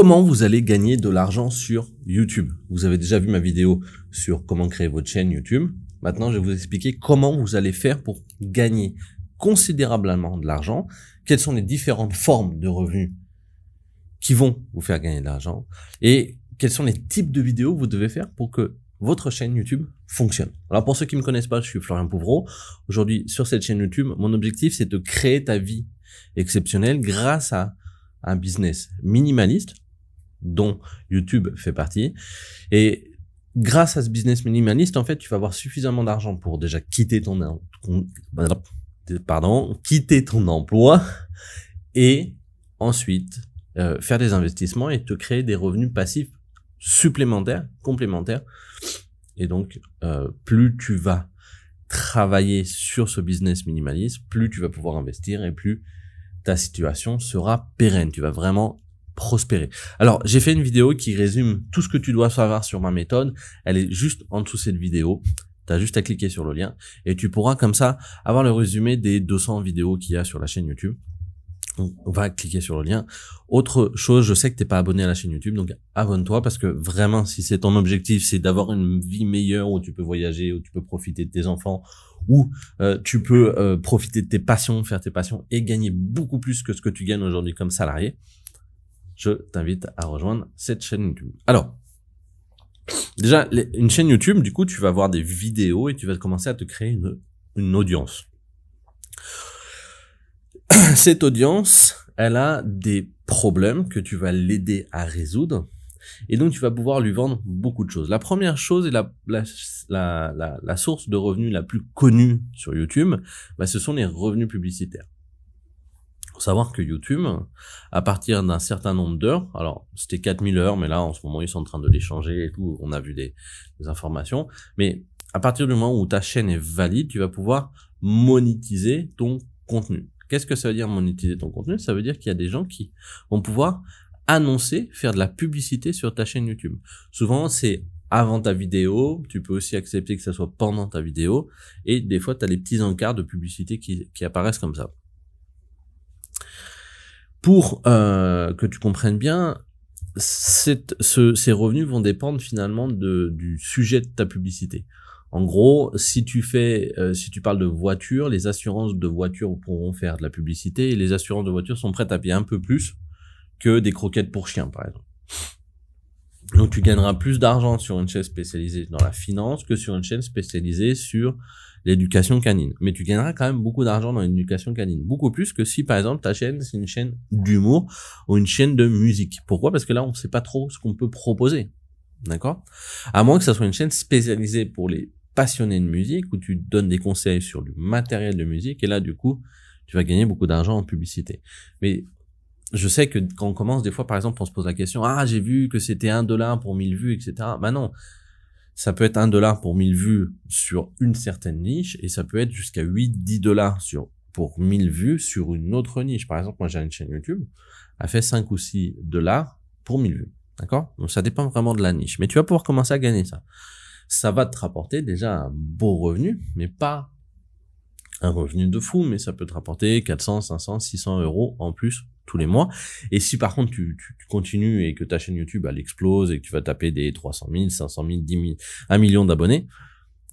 comment vous allez gagner de l'argent sur YouTube. Vous avez déjà vu ma vidéo sur comment créer votre chaîne YouTube. Maintenant, je vais vous expliquer comment vous allez faire pour gagner considérablement de l'argent, quelles sont les différentes formes de revenus qui vont vous faire gagner de l'argent et quels sont les types de vidéos que vous devez faire pour que votre chaîne YouTube fonctionne. Alors pour ceux qui ne me connaissent pas, je suis Florian Pouvreau. Aujourd'hui, sur cette chaîne YouTube, mon objectif c'est de créer ta vie exceptionnelle grâce à un business minimaliste dont YouTube fait partie. Et grâce à ce business minimaliste, en fait, tu vas avoir suffisamment d'argent pour déjà quitter ton, pardon, quitter ton emploi et ensuite euh, faire des investissements et te créer des revenus passifs supplémentaires, complémentaires. Et donc, euh, plus tu vas travailler sur ce business minimaliste, plus tu vas pouvoir investir et plus ta situation sera pérenne. Tu vas vraiment prospérer. Alors, j'ai fait une vidéo qui résume tout ce que tu dois savoir sur ma méthode. Elle est juste en dessous de cette vidéo. Tu as juste à cliquer sur le lien et tu pourras comme ça avoir le résumé des 200 vidéos qu'il y a sur la chaîne YouTube. on va cliquer sur le lien. Autre chose, je sais que t'es pas abonné à la chaîne YouTube, donc abonne-toi parce que vraiment, si c'est ton objectif, c'est d'avoir une vie meilleure où tu peux voyager, où tu peux profiter de tes enfants, où euh, tu peux euh, profiter de tes passions, faire tes passions et gagner beaucoup plus que ce que tu gagnes aujourd'hui comme salarié je t'invite à rejoindre cette chaîne YouTube. Alors, déjà, une chaîne YouTube, du coup, tu vas voir des vidéos et tu vas commencer à te créer une, audience. Cette audience, elle a des problèmes que tu vas l'aider à résoudre. Et donc, tu vas pouvoir lui vendre beaucoup de choses. La première chose et la, source de revenus la plus connue sur YouTube, bah, ce sont les revenus publicitaires. Pour savoir que YouTube, à partir d'un certain nombre d'heures, alors c'était 4000 heures, mais là en ce moment ils sont en train de les changer et tout, on a vu des, informations, mais à partir du moment où ta chaîne est valide, tu vas pouvoir monétiser ton contenu. Qu'est-ce que ça veut dire monétiser ton contenu Ça veut dire qu'il y a des gens qui vont pouvoir annoncer, faire de la publicité sur ta chaîne YouTube. Souvent c'est avant ta vidéo, tu peux aussi accepter que ça soit pendant ta vidéo, et des fois tu as les petits encarts de publicité qui apparaissent comme ça pour euh, que tu comprennes bien, ces revenus vont dépendre finalement du sujet de ta publicité. En gros, si tu fais, euh, si tu parles de voiture, les assurances de voiture pourront faire de la publicité et les assurances de voitures sont prêtes à payer un peu plus que des croquettes pour chiens, par exemple. Donc tu gagneras plus d'argent sur une chaîne spécialisée dans la finance que sur une chaîne spécialisée sur l'éducation canine. Mais tu gagneras quand même beaucoup d'argent dans l'éducation canine. Beaucoup plus que si, par exemple, ta chaîne, c'est une chaîne d'humour ou une chaîne de musique. Pourquoi Parce que là, on ne sait pas trop ce qu'on peut proposer. D'accord À moins que ça soit une chaîne spécialisée pour les passionnés de musique, où tu donnes des conseils sur du matériel de musique, et là, du coup, tu vas gagner beaucoup d'argent en publicité. Mais je sais que quand on commence, des fois, par exemple, on se pose la question, ah, j'ai vu que c'était un dollar pour 1000 vues, etc. Ben non. Ça peut être un dollar pour 1000 vues sur une certaine niche et ça peut être jusqu'à 8, 10 dollars sur, pour 1000 vues sur une autre niche. Par exemple, moi, j'ai une chaîne YouTube, a fait 5 ou 6 dollars pour 1000 vues. D'accord? Donc, ça dépend vraiment de la niche. Mais tu vas pouvoir commencer à gagner ça. Ça va te rapporter déjà un beau revenu, mais pas un revenu de fou, mais ça peut te rapporter 400, 500, 600 euros en plus tous les mois. Et si par contre tu, tu continues et que ta chaîne YouTube elle explose et que tu vas taper des 300 000, 500 000, 10 000, 1 million d'abonnés,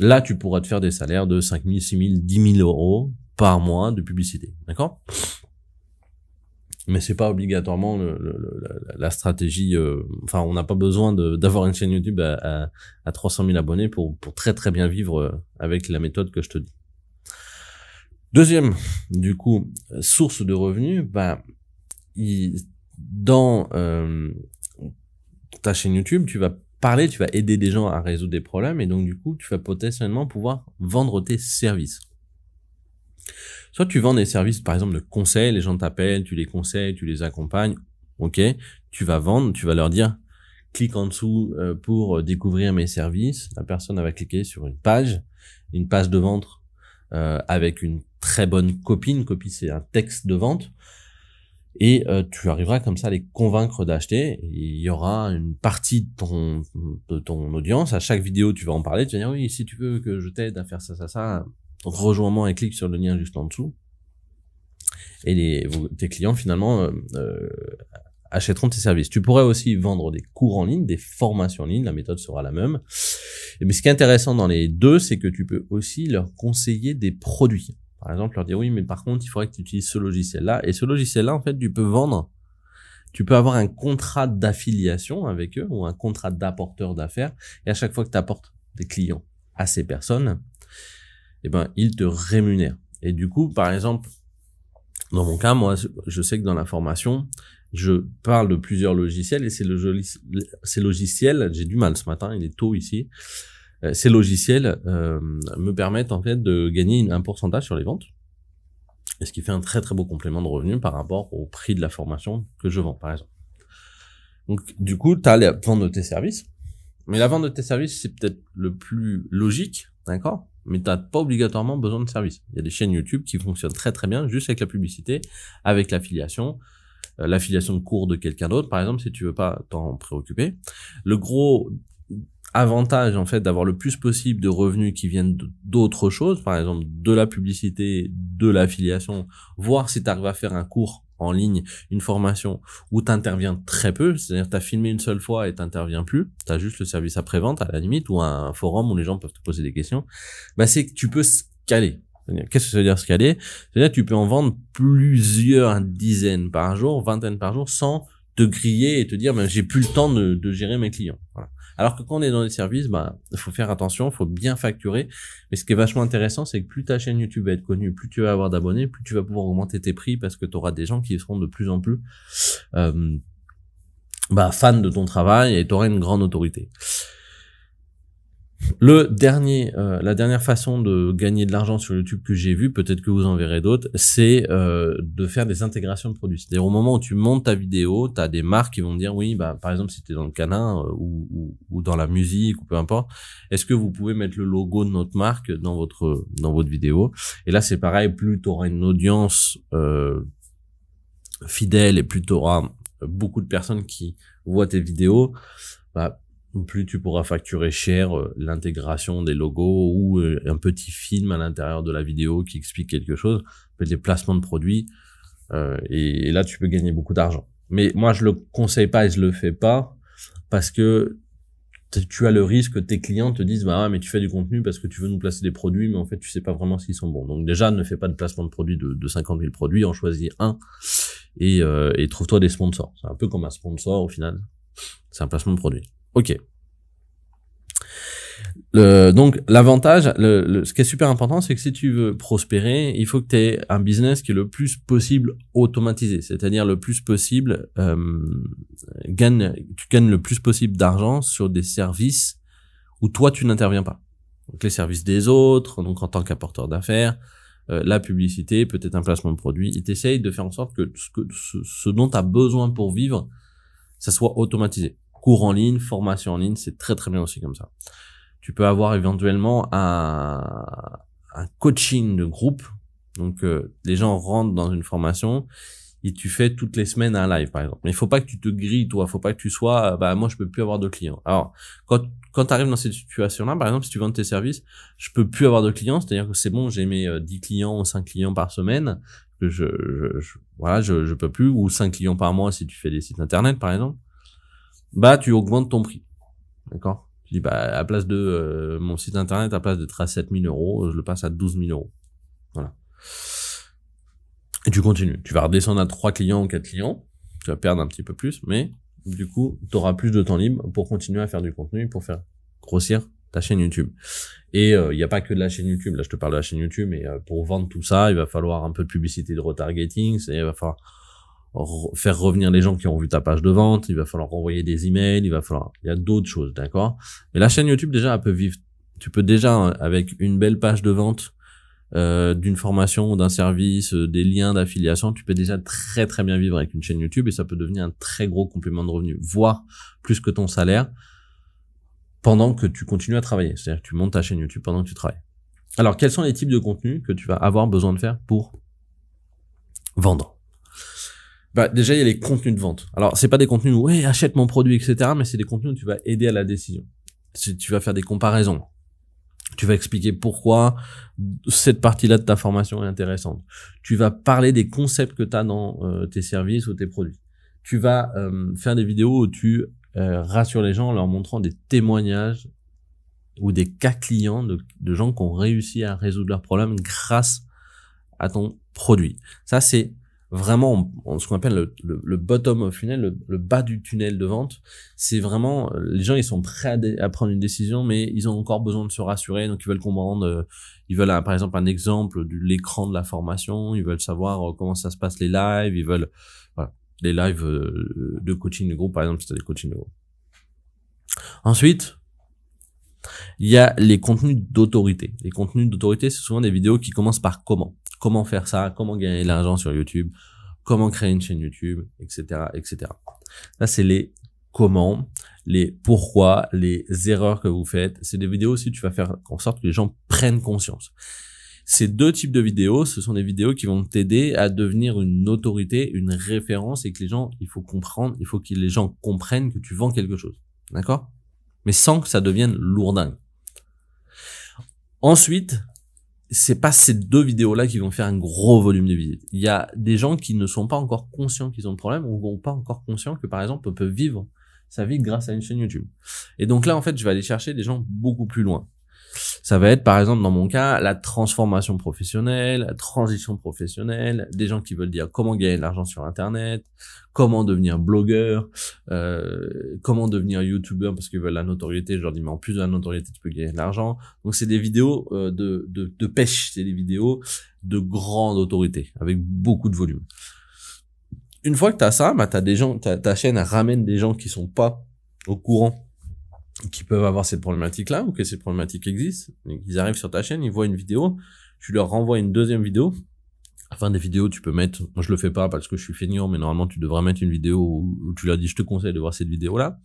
là tu pourras te faire des salaires de 5 000, 6 000, 10 000 euros par mois de publicité. D'accord mais c'est pas obligatoirement la, stratégie. Euh, enfin, on n'a pas besoin d'avoir une chaîne YouTube à, à, 300 000 abonnés pour, pour très très bien vivre euh, avec la méthode que je te dis. Deuxième, du coup, euh, source de revenus, ben, dans euh, ta chaîne YouTube, tu vas parler, tu vas aider des gens à résoudre des problèmes et donc du coup, tu vas potentiellement pouvoir vendre tes services. Soit tu vends des services, par exemple, de conseil, les gens t'appellent, tu les conseilles, tu les accompagnes, ok, tu vas vendre, tu vas leur dire, clique en dessous euh, pour découvrir mes services, la personne va cliquer sur une page, une page de vente avec une très bonne copine Une copie, c'est un texte de vente. Et euh, tu arriveras comme ça à les convaincre d'acheter. Il y aura une partie de ton, de ton audience. À chaque vidéo, tu vas en parler. Tu vas dire, oui, si tu veux que je t'aide à faire ça, ça, ça, rejoins-moi et clique sur le lien juste en dessous. Et les, tes clients, finalement, euh, euh, achèteront tes services. Tu pourrais aussi vendre des cours en ligne, des formations en ligne, la méthode sera la même. Mais ce qui est intéressant dans les deux, c'est que tu peux aussi leur conseiller des produits. Par exemple, leur dire oui, mais par contre, il faudrait que tu utilises ce logiciel-là. Et ce logiciel-là, en fait, tu peux vendre. Tu peux avoir un contrat d'affiliation avec eux ou un contrat d'apporteur d'affaires. Et à chaque fois que tu apportes des clients à ces personnes, eh ben, ils te rémunèrent. Et du coup, par exemple, dans mon cas, moi, je sais que dans la formation, je parle de plusieurs logiciels et ces, logiciels, j'ai du mal ce matin, il est tôt ici. Euh, ces logiciels euh, me permettent en fait de gagner un pourcentage sur les ventes et ce qui fait un très très beau complément de revenu par rapport au prix de la formation que je vends, par exemple. Donc, du coup, tu as la vente de tes services, mais la vente de tes services, c'est peut-être le plus logique, d'accord Mais tu n'as pas obligatoirement besoin de services. Il y a des chaînes YouTube qui fonctionnent très très bien juste avec la publicité, avec l'affiliation, euh, l'affiliation de cours de quelqu'un d'autre, par exemple, si tu veux pas t'en préoccuper. Le gros avantage en fait d'avoir le plus possible de revenus qui viennent d'autres choses, par exemple de la publicité, de l'affiliation, voir si tu arrives à faire un cours en ligne, une formation où tu interviens très peu, c'est-à-dire tu as filmé une seule fois et t'interviens plus, tu as juste le service après-vente à la limite ou un forum où les gens peuvent te poser des questions, bah c'est que tu peux scaler. Qu'est-ce que ça veut dire scaler C'est-à-dire que tu peux en vendre plusieurs dizaines par jour, vingtaines par jour sans te griller et te dire ben, j'ai plus le temps de, de gérer mes clients. Voilà. Alors que quand on est dans les services, il bah, faut faire attention, il faut bien facturer. Mais ce qui est vachement intéressant, c'est que plus ta chaîne YouTube va être connue, plus tu vas avoir d'abonnés, plus tu vas pouvoir augmenter tes prix parce que tu auras des gens qui seront de plus en plus euh, bah, fans de ton travail et tu auras une grande autorité. Le dernier, euh, la dernière façon de gagner de l'argent sur YouTube que j'ai vu, peut-être que vous en verrez d'autres, c'est euh, de faire des intégrations de produits. C'est-à-dire au moment où tu montes ta vidéo, tu as des marques qui vont dire oui, bah par exemple si tu es dans le canin euh, ou, ou, dans la musique ou peu importe, est-ce que vous pouvez mettre le logo de notre marque dans votre dans votre vidéo Et là c'est pareil, plus tu auras une audience fidèle et plus tu auras beaucoup de personnes qui voient tes vidéos, bah, plus tu pourras facturer cher euh, l'intégration des logos ou euh, un petit film à l'intérieur de la vidéo qui explique quelque chose, des placements de produits, euh, et, là tu peux gagner beaucoup d'argent. Mais moi je le conseille pas et je le fais pas parce que tu as le risque que tes clients te disent bah mais tu fais du contenu parce que tu veux nous placer des produits mais en fait tu sais pas vraiment s'ils sont bons. Donc déjà ne fais pas de placement de produits de, 50 000 produits, en choisis un et, et trouve-toi des sponsors. C'est un peu comme un sponsor au final, c'est un placement de produit. Ok. Le, donc l'avantage, le, ce qui est super important, c'est que si tu veux prospérer, il faut que tu aies un business qui est le plus possible automatisé, c'est-à-dire le plus possible, euh, gagne, tu gagnes le plus possible d'argent sur des services où toi tu n'interviens pas. Donc les services des autres, donc en tant qu'apporteur d'affaires, euh, la publicité, peut-être un placement de produit, et t'essaye de faire en sorte que ce, que, ce dont tu as besoin pour vivre, ça soit automatisé cours en ligne, formation en ligne, c'est très très bien aussi comme ça. Tu peux avoir éventuellement un, coaching de groupe. Donc euh, les gens rentrent dans une formation et tu fais toutes les semaines un live par exemple. Mais il faut pas que tu te grilles toi, Il faut pas que tu sois euh, bah moi je peux plus avoir de clients. Alors quand quand tu arrives dans cette situation là par exemple si tu vends tes services, je peux plus avoir de clients, c'est-à-dire que c'est bon, j'ai mes 10 euh, clients ou 5 clients par semaine je, je, je voilà, je, je peux plus ou 5 clients par mois si tu fais des sites internet par exemple bah tu augmentes ton prix. D'accord Tu dis, bah à place de euh, mon site internet, à place de 37 7000 euros, je le passe à 12 000 euros. Voilà. Et tu continues. Tu vas redescendre à 3 clients ou 4 clients. Tu vas perdre un petit peu plus, mais du coup, tu auras plus de temps libre pour continuer à faire du contenu, pour faire grossir ta chaîne YouTube. Et il euh, n'y a pas que de la chaîne YouTube. Là, je te parle de la chaîne YouTube, mais euh, pour vendre tout ça, il va falloir un peu de publicité de retargeting, il va falloir faire revenir les gens qui ont vu ta page de vente, il va falloir envoyer des emails, il va falloir, il y a d'autres choses, d'accord Mais la chaîne YouTube déjà, elle peut vivre, tu peux déjà hein, avec une belle page de vente, euh, d'une formation, d'un service, euh, des liens d'affiliation, tu peux déjà très très bien vivre avec une chaîne YouTube et ça peut devenir un très gros complément de revenu, voire plus que ton salaire, pendant que tu continues à travailler. C'est-à-dire que tu montes ta chaîne YouTube pendant que tu travailles. Alors, quels sont les types de contenus que tu vas avoir besoin de faire pour vendre bah, déjà il y a les contenus de vente. Alors c'est pas des contenus où ouais achète mon produit etc. Mais c'est des contenus où tu vas aider à la décision. Tu vas faire des comparaisons. Tu vas expliquer pourquoi cette partie-là de ta formation est intéressante. Tu vas parler des concepts que tu as dans euh, tes services ou tes produits. Tu vas euh, faire des vidéos où tu euh, rassures les gens en leur montrant des témoignages ou des cas clients de, de gens qui ont réussi à résoudre leurs problèmes grâce à ton produit. Ça, c'est vraiment on, ce qu'on appelle le, le, bottom of funnel, le, bas du tunnel de vente, c'est vraiment euh, les gens ils sont prêts à, prendre une décision, mais ils ont encore besoin de se rassurer, donc ils veulent comprendre, euh, ils veulent par exemple un exemple de l'écran de la formation, ils veulent savoir euh, comment ça se passe les lives, ils veulent voilà, les lives de coaching de groupe par exemple, c'était des coaching de groupe. Ensuite, il y a les contenus d'autorité. Les contenus d'autorité, c'est souvent des vidéos qui commencent par comment. Comment faire ça, comment gagner de l'argent sur YouTube, comment créer une chaîne YouTube, etc., etc. Là, c'est les comment, les pourquoi, les erreurs que vous faites. C'est des vidéos aussi, tu vas faire en sorte que les gens prennent conscience. Ces deux types de vidéos, ce sont des vidéos qui vont t'aider à devenir une autorité, une référence et que les gens, il faut comprendre, il faut que les gens comprennent que tu vends quelque chose. D'accord? mais sans que ça devienne lourdingue. Ensuite, c'est pas ces deux vidéos-là qui vont faire un gros volume de visites. Il y a des gens qui ne sont pas encore conscients qu'ils ont le problème ou vont pas encore conscients que par exemple on peut vivre sa vie grâce à une chaîne YouTube. Et donc là en fait je vais aller chercher des gens beaucoup plus loin. Ça va être, par exemple, dans mon cas, la transformation professionnelle, la transition professionnelle, des gens qui veulent dire comment gagner de l'argent sur Internet, comment devenir blogueur, euh, comment devenir youtubeur parce qu'ils veulent la notoriété. Je leur dis, mais en plus de la notoriété, tu peux gagner de l'argent. Donc, c'est des vidéos euh, de, de, pêche, c'est des vidéos de grande autorité, avec beaucoup de volume une fois que tu as ça, bah, as des gens, ta, ta chaîne ramène des gens qui sont pas au courant qui peuvent avoir cette problématique-là ou que ces problématiques existent, Ils arrivent sur ta chaîne, ils voient une vidéo, tu leur renvoies une deuxième vidéo. enfin des vidéos, tu peux mettre, moi je le fais pas parce que je suis fainéant, mais normalement tu devrais mettre une vidéo où tu leur dis je te conseille de voir cette vidéo-là.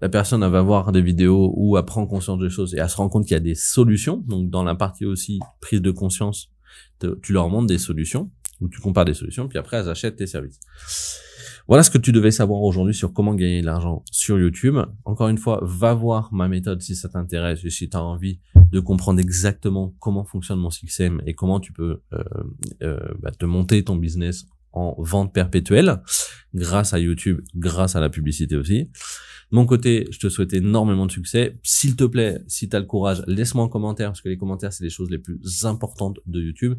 La personne elle va voir des vidéos où elle prend conscience des choses et elle se rend compte qu'il y a des solutions. Donc dans la partie aussi prise de conscience, tu leur montres des solutions ou tu compares des solutions, puis après elles achètent tes services. Voilà ce que tu devais savoir aujourd'hui sur comment gagner de l'argent sur YouTube. Encore une fois, va voir ma méthode si ça t'intéresse et si tu as envie de comprendre exactement comment fonctionne mon système et comment tu peux euh, euh, bah, te monter ton business en vente perpétuelle grâce à YouTube, grâce à la publicité aussi. De mon côté, je te souhaite énormément de succès. S'il te plaît, si tu as le courage, laisse-moi un commentaire, parce que les commentaires, c'est les choses les plus importantes de YouTube.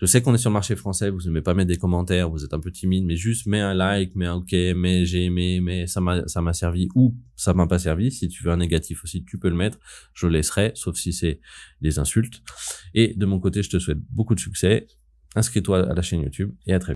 Je sais qu'on est sur le marché français, vous n'aimez pas mettre des commentaires, vous êtes un peu timide, mais juste mets un like, mets un ok, mais j'ai aimé, mais ça m'a, ça m'a servi ou ça m'a pas servi. Si tu veux un négatif aussi, tu peux le mettre. Je laisserai, sauf si c'est des insultes. Et de mon côté, je te souhaite beaucoup de succès. Inscris-toi à la chaîne YouTube et à très vite.